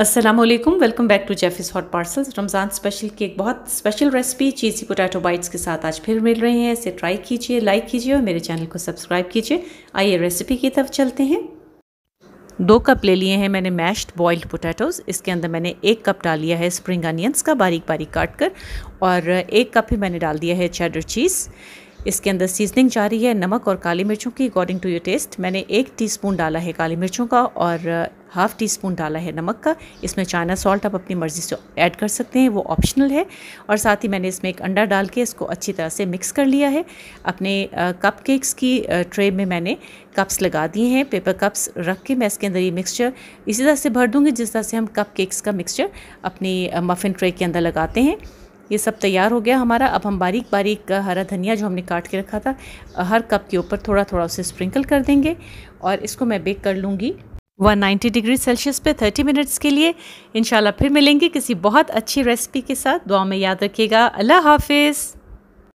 Aslam welcome back to जेफिस hot parcels Ramzan special की एक बहुत special recipe cheesy potato bites के साथ आज फिर मिल रहे हैं इसे ट्राई कीजिए लाइक कीजिए और मेरे चैनल को सब्सक्राइब कीजिए आइए रेसिपी की तरफ चलते हैं दो कप ले लिए हैं मैंने मैश्ड बॉइल्ड पोटैटोज़ इसके अंदर मैंने एक कप डाल लिया है स्प्रिंग अनियंस का बारीक बारीक काट कर और एक कप ही मैंने डाल दिया है चेडर चीज़ इसके अंदर सीजनिंग जा रही है नमक और काली मिर्चों की अकॉर्डिंग टू योर टेस्ट मैंने एक टीस्पून डाला है काली मिर्चों का और हाफ़ टी स्पून डाला है नमक का इसमें चाइना सॉल्ट आप अपनी मर्ज़ी से ऐड कर सकते हैं वो ऑप्शनल है और साथ ही मैंने इसमें एक अंडा डाल के इसको अच्छी तरह से मिक्स कर लिया है अपने कप uh, केक्स की ट्रे uh, में मैंने कप्स लगा दिए हैं पेपर कप्स रख के मैं इसके अंदर ये मिक्सचर इसी तरह से भर दूँगी जिस तरह से हम कप केक्स का मिक्सचर अपनी मफ़िन uh, ट्रे के अंदर लगाते हैं ये सब तैयार हो गया हमारा अब हम बारीक बारीक हरा धनिया जो हमने काट के रखा था हर कप के ऊपर थोड़ा थोड़ा उसे स्प्रिंकल कर देंगे और इसको मैं बेक कर लूँगी 190 डिग्री सेल्सियस पे 30 मिनट्स के लिए इंशाल्लाह फिर मिलेंगे किसी बहुत अच्छी रेसिपी के साथ दुआ में याद रखिएगा अल्लाह हाफिज़